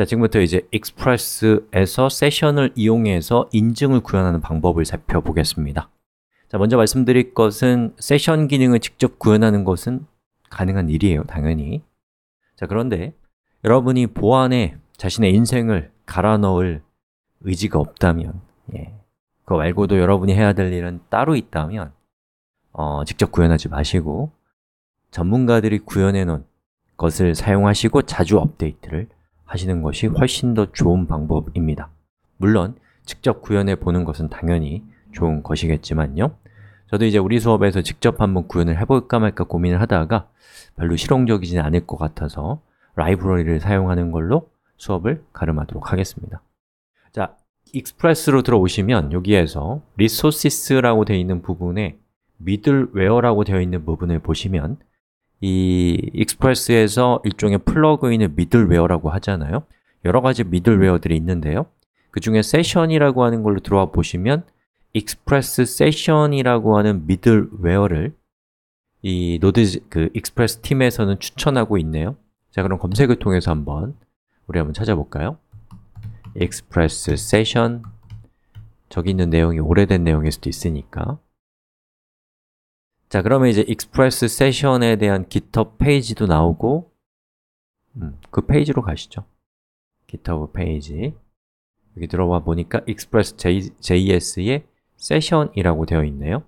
자, 지금부터 이제 익스프레스에서 세션을 이용해서 인증을 구현하는 방법을 살펴보겠습니다. 자, 먼저 말씀드릴 것은 세션 기능을 직접 구현하는 것은 가능한 일이에요, 당연히. 자, 그런데 여러분이 보안에 자신의 인생을 갈아 넣을 의지가 없다면 예, 그거 말고도 여러분이 해야 될 일은 따로 있다면 어, 직접 구현하지 마시고 전문가들이 구현해 놓은 것을 사용하시고 자주 업데이트를 하시는 것이 훨씬 더 좋은 방법입니다. 물론 직접 구현해 보는 것은 당연히 좋은 것이겠지만요. 저도 이제 우리 수업에서 직접 한번 구현을 해볼까 말까 고민을 하다가 별로 실용적이진 않을 것 같아서 라이브러리를 사용하는 걸로 수업을 가름하도록 하겠습니다. 자, 익스프레스로 들어오시면 여기에서 리소시스라고 되어 있는 부분에 미들웨어라고 되어 있는 부분을 보시면 이 익스프레스에서 일종의 플러그인을 미들웨어라고 하잖아요 여러 가지 미들웨어들이 있는데요 그 중에 세션이라고 하는 걸로 들어와 보시면 익스프레스 세션이라고 하는 미들웨어를 이 노드 그 익스프레스 팀에서는 추천하고 있네요 자 그럼 검색을 통해서 한번 우리 한번 찾아볼까요? 익스프레스 세션 저기 있는 내용이 오래된 내용일 수도 있으니까 자, 그러면 이제 Express s e s s i o n 에 대한 GitHub 페이지도 나오고 음, 그 페이지로 가시죠 GitHub 페이지 여기 들어와 보니까 express.js의 o n 이라고 되어 있네요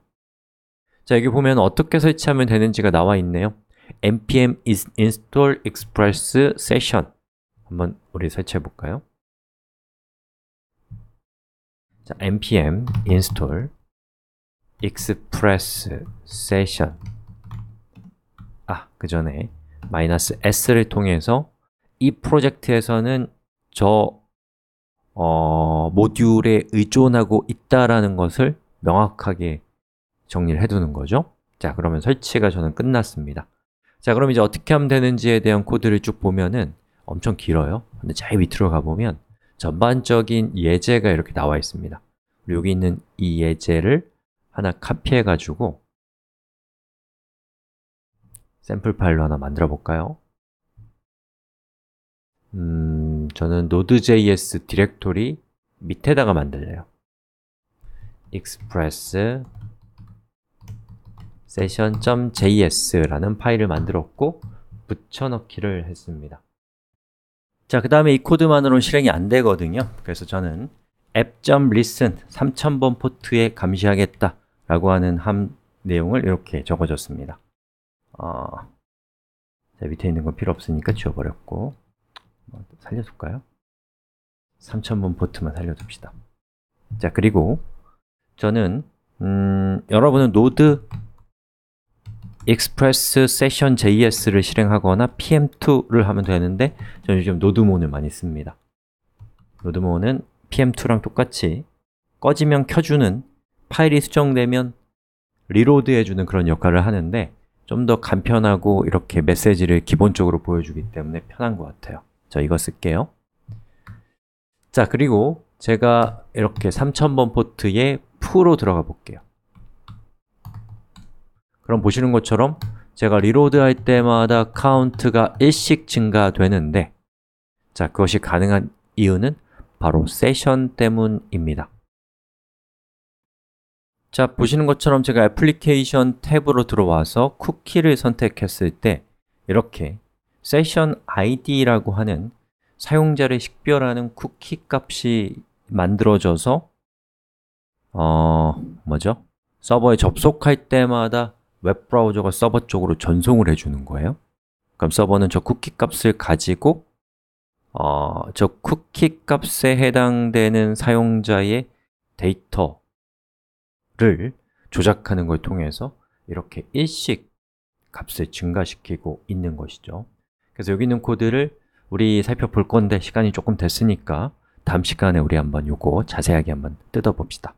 자, 여기 보면 어떻게 설치하면 되는지가 나와 있네요 npm install express session 한번 우리 설치해 볼까요? 자, npm install express session 아, 그 전에 마이너스 s를 통해서 이 프로젝트에서는 저 어, 모듈에 의존하고 있다라는 것을 명확하게 정리를 해두는 거죠 자, 그러면 설치가 저는 끝났습니다 자, 그럼 이제 어떻게 하면 되는지에 대한 코드를 쭉 보면은 엄청 길어요 근데 잘 밑으로 가보면 전반적인 예제가 이렇게 나와 있습니다 그리고 여기 있는 이 예제를 하나 카피해가지고 샘플 파일로 하나 만들어 볼까요? 음, 저는 node.js 디렉토리 밑에다가 만들래요 express session.js라는 파일을 만들었고 붙여넣기를 했습니다 자, 그 다음에 이 코드만으로는 실행이 안 되거든요 그래서 저는 app.listen 3000번 포트에 감시하겠다 라고 하는 함 내용을 이렇게 적어줬습니다. 어, 자, 밑에 있는 건 필요 없으니까 지워버렸고 뭐, 살려둘까요? 3000번 포트만 살려둡시다. 자, 그리고 저는 음, 여러분은 노드 express session js를 실행하거나 pm2를 하면 되는데 저는 요즘 노드몬을 많이 씁니다. 노드몬은 pm2랑 똑같이 꺼지면 켜주는 파일이 수정되면 리로드해주는 그런 역할을 하는데 좀 더 간편하고 이렇게 메시지를 기본적으로 보여주기 때문에 편한 것 같아요 자, 이거 쓸게요 자, 그리고 제가 이렇게 3000번 포트에 푸로 들어가 볼게요 그럼 보시는 것처럼 제가 리로드 할 때마다 카운트가 1씩 증가되는데 자, 그것이 가능한 이유는 바로 세션 때문입니다 자, 보시는 것처럼 제가 애플리케이션 탭으로 들어와서 쿠키를 선택했을 때 이렇게 세션 id라고 하는 사용자를 식별하는 쿠키 값이 만들어져서 어, 뭐죠? 서버에 접속할 때마다 웹브라우저가 서버 쪽으로 전송을 해주는 거예요 그럼 서버는 저 쿠키 값을 가지고 어, 저 쿠키 값에 해당되는 사용자의 데이터 값을 조작하는 걸 통해서 이렇게 일식 값을 증가시키고 있는 것이죠 그래서 여기 있는 코드를 우리 살펴볼 건데 시간이 조금 됐으니까 다음 시간에 우리 한번 요거 자세하게 한번 뜯어봅시다